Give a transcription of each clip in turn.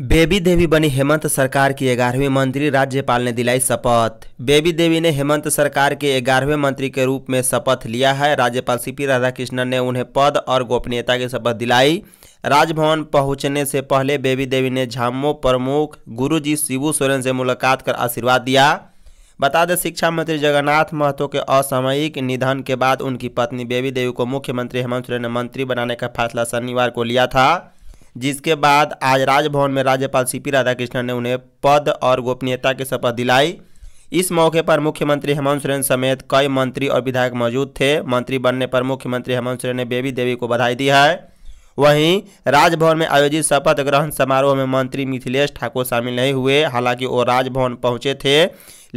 baby देवी बनी हेमंत सरकार की ग्यारहवीं मंत्री राज्यपाल ने दिलाई शपथ बेबी देवी ने हेमंत सरकार के ग्यारहवें मंत्री के रूप में शपथ लिया है राज्यपाल सीपी राधाकृष्णन ने उन्हें पद और गोपनीयता की शपथ दिलाई राजभवन पहुंचने से पहले बेबी देवी ने झामो प्रमुख गुरुजी शिबू सोरेन से मुलाकात कर आशीर्वाद दिया बता दें शिक्षा मंत्री जगन्नाथ महतो के असामयिक निधन के बाद उनकी पत्नी बेबी देवी को मुख्यमंत्री हेमंत सोरेन ने मंत्री बनाने का फैसला शनिवार को लिया था जिसके बाद आज राजभवन में राज्यपाल सी पी राधाकृष्णन ने उन्हें पद और गोपनीयता की शपथ दिलाई इस मौके पर मुख्यमंत्री हेमंत सोरेन समेत कई मंत्री और विधायक मौजूद थे मंत्री बनने पर मुख्यमंत्री हेमंत सोरेन ने बेबी देवी को बधाई दी है वहीं राजभवन में आयोजित शपथ ग्रहण समारोह में मंत्री मिथिलेश ठाकुर शामिल नहीं हुए हालांकि वो राजभवन पहुंचे थे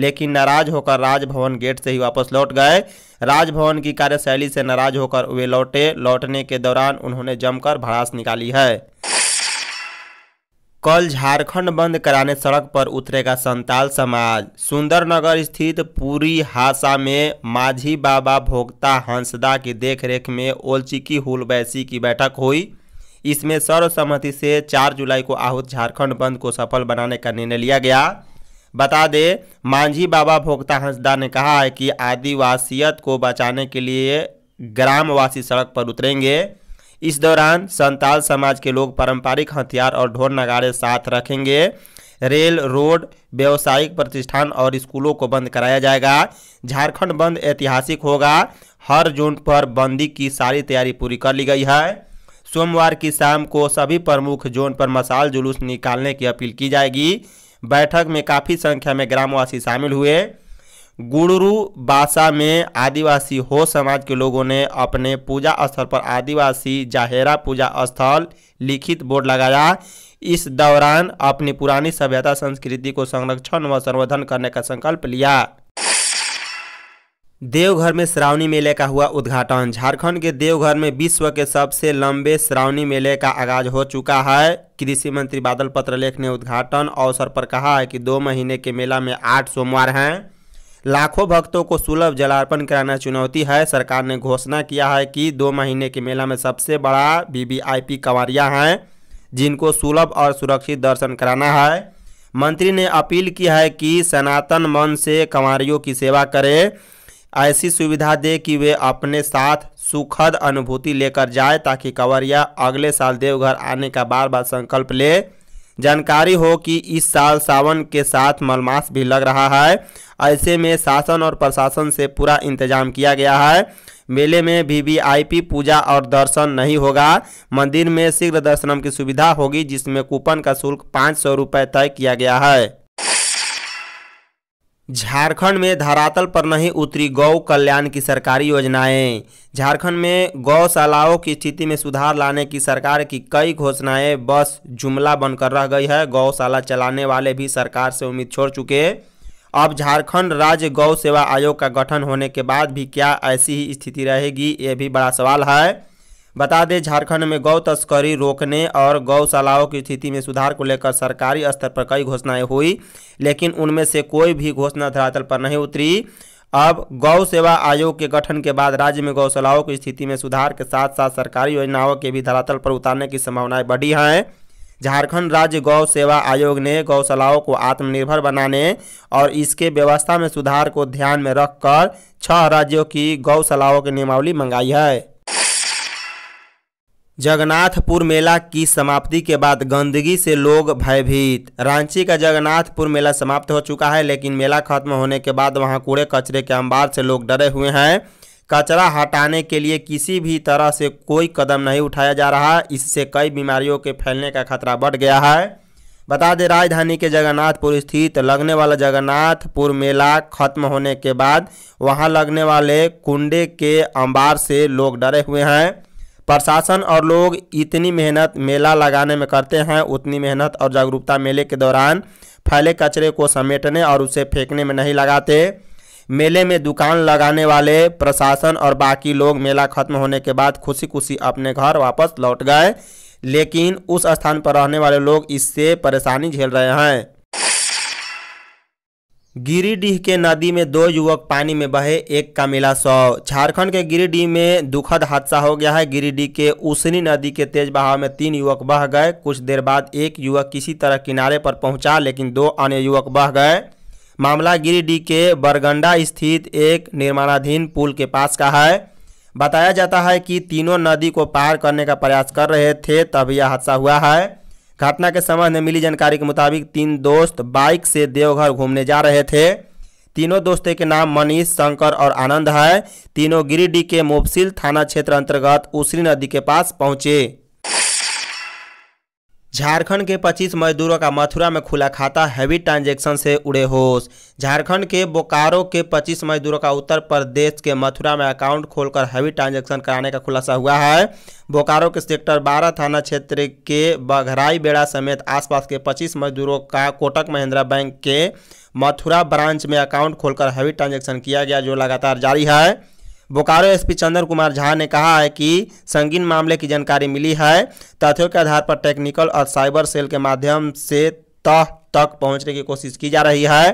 लेकिन नाराज होकर राजभवन गेट से ही वापस लौट गए राजभवन की कार्यशैली से नाराज होकर वे लौटे लौटने के दौरान उन्होंने जमकर भड़ास निकाली है कल झारखंड बंद कराने सड़क पर उतरेगा संताल समाज सुंदरनगर स्थित पूरी हासा में माझी बाबा भोक्ता हंसदा की देखरेख में ओलचिकी हुलबैसी की बैठक हुई इसमें सर्वसम्मति से 4 जुलाई को आहूत झारखंड बंद को सफल बनाने का निर्णय लिया गया बता दें मांझी बाबा भोक्ता हंसदा ने कहा है कि आदिवासियत को बचाने के लिए ग्रामवासी सड़क पर उतरेंगे इस दौरान संताल समाज के लोग पारंपरिक हथियार और ढोल नगाड़े साथ रखेंगे रेल रोड व्यावसायिक प्रतिष्ठान और स्कूलों को बंद कराया जाएगा झारखंड बंद ऐतिहासिक होगा हर जोन पर बंदी की सारी तैयारी पूरी कर ली गई है सोमवार की शाम को सभी प्रमुख जोन पर मसाल जुलूस निकालने की अपील की जाएगी बैठक में काफ़ी संख्या में ग्रामवासी शामिल हुए गुड़रू बासा में आदिवासी हो समाज के लोगों ने अपने पूजा स्थल पर आदिवासी जाहेरा पूजा स्थल लिखित बोर्ड लगाया इस दौरान अपनी पुरानी सभ्यता संस्कृति को संरक्षण व संवर्धन करने का संकल्प लिया देवघर में श्रावणी मेले का हुआ उद्घाटन झारखंड के देवघर में विश्व के सबसे लंबे श्रावणी मेले का आगाज हो चुका है कृषि मंत्री बादल पत्रलेख ने उद्घाटन अवसर पर कहा है कि दो महीने के मेला में आठ सोमवार हैं लाखों भक्तों को सुलभ जलार्पण कराना चुनौती है सरकार ने घोषणा किया है कि दो महीने के मेला में सबसे बड़ा वीवीआईपी कंवरिया हैं जिनको सुलभ और सुरक्षित दर्शन कराना है मंत्री ने अपील की है कि सनातन मन से कंवरियों की सेवा करें ऐसी सुविधा दे कि वे अपने साथ सुखद अनुभूति लेकर जाए ताकि कंवरिया अगले साल देवघर आने का बार बार संकल्प ले जानकारी हो कि इस साल सावन के साथ मलमास भी लग रहा है ऐसे में शासन और प्रशासन से पूरा इंतजाम किया गया है मेले में वीवीआईपी पूजा और दर्शन नहीं होगा मंदिर में शीघ्र दर्शनम की सुविधा होगी जिसमें कूपन का शुल्क पाँच सौ रुपये तय किया गया है झारखंड में धरातल पर नहीं उतरी गौ कल्याण की सरकारी योजनाएं झारखंड में गौशालाओं की स्थिति में सुधार लाने की सरकार की कई घोषणाएं बस जुमला बनकर रह गई है गौशाला चलाने वाले भी सरकार से उम्मीद छोड़ चुके अब झारखंड राज्य गौ सेवा आयोग का गठन होने के बाद भी क्या ऐसी ही स्थिति रहेगी ये भी बड़ा सवाल है बता दें झारखंड में गौ तस्करी रोकने और गौशालाओं की स्थिति में सुधार को लेकर सरकारी स्तर पर कई घोषणाएं हुई लेकिन उनमें से कोई भी घोषणा धरातल पर नहीं उतरी अब गौ सेवा आयोग के गठन के बाद राज्य में गौशालाओं की स्थिति में सुधार के साथ साथ सरकारी योजनाओं के भी धरातल पर उतारने की संभावनाएं बढ़ी हैं झारखंड राज्य गौ सेवा आयोग ने गौशालाओं को आत्मनिर्भर बनाने और इसके व्यवस्था में सुधार को ध्यान में रखकर छह राज्यों की गौशालाओं की नियमावली मंगाई है जगन्नाथपुर मेला की समाप्ति के बाद गंदगी से लोग भयभीत रांची का जगन्नाथपुर मेला समाप्त हो चुका है लेकिन मेला खत्म होने के बाद वहां कूड़े कचरे के अंबार से लोग डरे हुए हैं कचरा हटाने के लिए किसी भी तरह से कोई कदम नहीं उठाया जा रहा इससे कई बीमारियों के फैलने का खतरा बढ़ गया है बता दें राजधानी के जगन्नाथपुर स्थित लगने वाला जगन्नाथपुर मेला खत्म होने के बाद वहां लगने वाले कुंडे के अंबार से लोग डरे हुए हैं प्रशासन और लोग इतनी मेहनत मेला लगाने में करते हैं उतनी मेहनत और जागरूकता मेले के दौरान फैले कचरे को समेटने और उसे फेंकने में नहीं लगाते मेले में दुकान लगाने वाले प्रशासन और बाकी लोग मेला खत्म होने के बाद खुशी खुशी अपने घर वापस लौट गए लेकिन उस स्थान पर रहने वाले लोग इससे परेशानी झेल रहे हैं गिरिडीह के नदी में दो युवक पानी में बहे एक का मिला सौ झारखंड के गिरिडीह में दुखद हादसा हो गया है गिरिडीह के उसनी नदी के तेज बहाव में तीन युवक बह गए कुछ देर बाद एक युवक किसी तरह किनारे पर पहुंचा लेकिन दो अन्य युवक बह गए मामला गिरिडीह के बरगंडा स्थित एक निर्माणाधीन पुल के पास का है बताया जाता है कि तीनों नदी को पार करने का प्रयास कर रहे थे तब यह हादसा हुआ है घटना के संबंध में मिली जानकारी के मुताबिक तीन दोस्त बाइक से देवघर घूमने जा रहे थे तीनों दोस्तों के नाम मनीष शंकर और आनंद है तीनों गिरिडीह के मोबसिल थाना क्षेत्र अंतर्गत उसरी नदी के पास पहुंचे झारखंड के 25 मजदूरों का मथुरा में खुला खाता हैवी ट्रांजैक्शन से उड़े होश झारखंड के बोकारो के 25 मजदूरों का उत्तर प्रदेश के मथुरा में अकाउंट खोलकर हैवी ट्रांजैक्शन कराने का खुलासा हुआ है बोकारो के सेक्टर 12 थाना क्षेत्र के बघराई बेड़ा समेत आसपास के 25 मजदूरों का कोटक महिंद्रा बैंक के मथुरा ब्रांच में अकाउंट खोलकर हैवी ट्रांजेक्शन किया गया जो लगातार जारी है बोकारो एसपी चंद्र कुमार झा ने कहा है कि संगीन मामले की जानकारी मिली है तथ्यों के आधार पर टेक्निकल और साइबर सेल के माध्यम से तह तक पहुंचने की कोशिश की जा रही है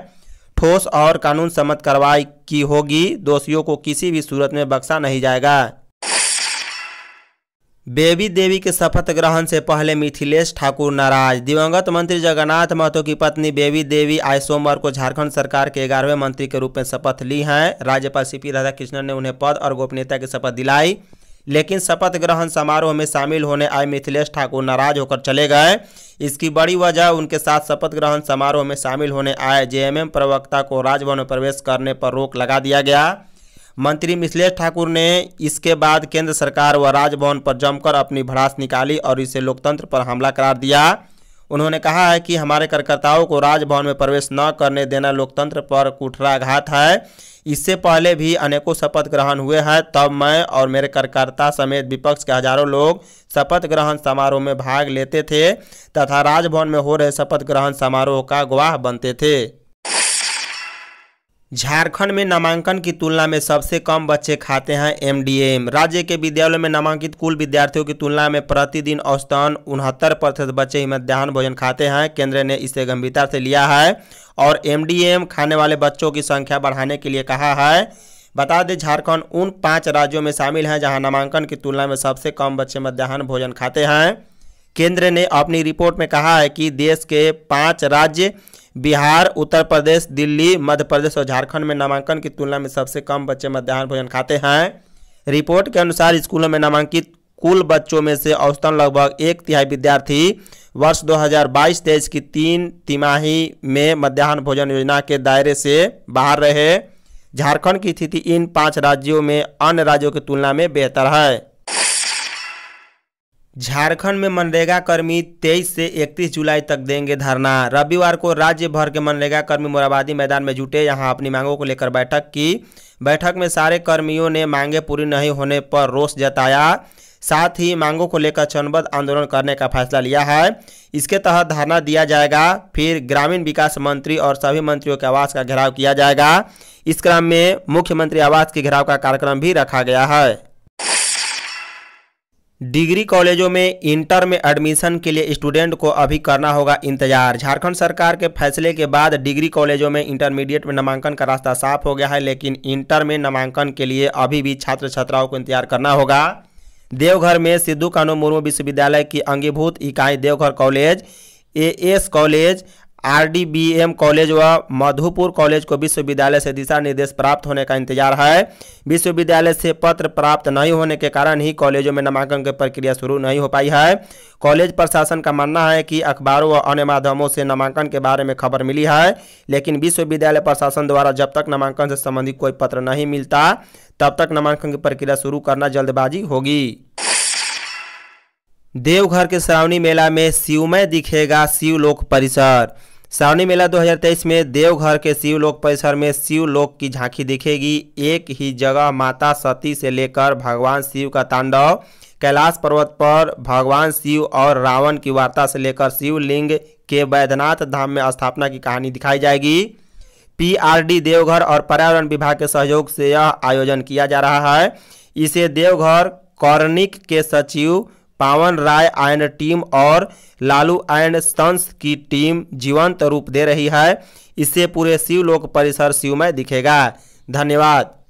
ठोस और कानून सम्मत कार्रवाई की होगी दोषियों को किसी भी सूरत में बख्शा नहीं जाएगा बेबी देवी के शपथ ग्रहण से पहले मिथिलेश ठाकुर नाराज दिवंगत मंत्री जगन्नाथ महतो की पत्नी बेबी देवी आज सोमवार को झारखंड सरकार के ग्यारहवें मंत्री के रूप में शपथ ली हैं राज्यपाल सी पी राधाकृष्णन ने उन्हें पद और गोपनीयता की शपथ दिलाई लेकिन शपथ ग्रहण समारोह में शामिल होने आए मिथिलेश ठाकुर नाराज होकर चले गए इसकी बड़ी वजह उनके साथ शपथ ग्रहण समारोह में शामिल होने आए जेएमएम प्रवक्ता को राजभवन में प्रवेश करने पर रोक लगा दिया गया मंत्री मिथिलेश ठाकुर ने इसके बाद केंद्र सरकार व राजभवन पर जमकर अपनी भड़ास निकाली और इसे लोकतंत्र पर हमला करार दिया उन्होंने कहा है कि हमारे कार्यकर्ताओं को राजभवन में प्रवेश न करने देना लोकतंत्र पर कुठराघात है इससे पहले भी अनेकों शपथ ग्रहण हुए हैं तब मैं और मेरे कार्यकर्ता समेत विपक्ष के हजारों लोग शपथ ग्रहण समारोह में भाग लेते थे तथा राजभवन में हो रहे शपथ ग्रहण समारोह का गवाह बनते थे झारखंड में नामांकन की तुलना में सबसे कम बच्चे खाते हैं एमडीएम राज्य के विद्यालयों में नामांकित कुल विद्यार्थियों की तुलना में प्रतिदिन औसतन उनहत्तर प्रतिशत बच्चे ही मध्याह्न भोजन खाते हैं केंद्र ने इसे गंभीरता से लिया है और एमडीएम खाने वाले बच्चों की संख्या बढ़ाने के लिए कहा है बता दें झारखंड उन पाँच राज्यों में शामिल हैं जहाँ नामांकन की तुलना में सबसे कम बच्चे मध्याह्न भोजन खाते हैं केंद्र ने अपनी रिपोर्ट में कहा है कि देश के पाँच राज्य बिहार उत्तर प्रदेश दिल्ली मध्य प्रदेश और झारखंड में नामांकन की तुलना में सबसे कम बच्चे मध्यान्ह भोजन खाते हैं रिपोर्ट के अनुसार स्कूलों में नामांकित कुल बच्चों में से औसतन लगभग एक तिहाई विद्यार्थी वर्ष 2022 हजार की तीन तिमाही में मध्याह्न भोजन योजना के दायरे से बाहर रहे झारखंड की स्थिति इन पांच राज्यों में अन्य राज्यों की तुलना में बेहतर है झारखंड में मनरेगा कर्मी 23 से 31 जुलाई तक देंगे धरना रविवार को राज्य भर के मनरेगा कर्मी मोराबादी मैदान में जुटे यहां अपनी मांगों को लेकर बैठक की बैठक में सारे कर्मियों ने मांगे पूरी नहीं होने पर रोष जताया साथ ही मांगों को लेकर चरणबद्ध आंदोलन करने का फैसला लिया है इसके तहत धरना दिया जाएगा फिर ग्रामीण विकास मंत्री और सभी मंत्रियों के आवास का घेराव किया जाएगा इस क्रम में मुख्यमंत्री आवास के घेराव का कार्यक्रम भी रखा गया है डिग्री कॉलेजों में इंटर में एडमिशन के लिए स्टूडेंट को अभी करना होगा इंतजार झारखंड सरकार के फैसले के बाद डिग्री कॉलेजों में इंटरमीडिएट में नामांकन का रास्ता साफ हो गया है लेकिन इंटर में नामांकन के लिए अभी भी छात्र छात्राओं को इंतजार करना होगा देवघर में सिद्धू कानू मुर्मू विश्वविद्यालय की अंगीभूत इकाई Deoghar college A S college RDBM college व मधुपुर कॉलेज को विश्वविद्यालय से दिशा निर्देश प्राप्त होने का इंतजार है विश्वविद्यालय से पत्र प्राप्त नहीं होने के कारण ही कॉलेजों में नामांकन की प्रक्रिया शुरू नहीं हो पाई है कॉलेज प्रशासन का मानना है कि अखबारों व अन्य माध्यमों से नामांकन के बारे में खबर मिली है लेकिन विश्वविद्यालय प्रशासन द्वारा जब तक नामांकन से संबंधित कोई पत्र नहीं मिलता तब तक नामांकन की प्रक्रिया शुरू करना जल्दबाजी होगी देवघर के श्रावणी मेला में शिवमय दिखेगा शिवलोक परिसर श्रावणी मेला 2023 में देवघर के शिवलोक परिसर में शिवलोक की झांकी दिखेगी एक ही जगह माता सती से लेकर भगवान शिव का तांडव कैलाश पर्वत पर भगवान शिव और रावण की वार्ता से लेकर शिवलिंग के बैद्यनाथ धाम में स्थापना की कहानी दिखाई जाएगी पीआरडी देवघर और पर्यावरण विभाग के सहयोग से यह आयोजन किया जा रहा है इसे देवघर कॉर्निक के सचिव पावन राय एंड टीम और लालू एंड स्तंस की टीम जीवंत रूप दे रही है इससे पूरे शिवलोक परिसर शिवमय दिखेगा धन्यवाद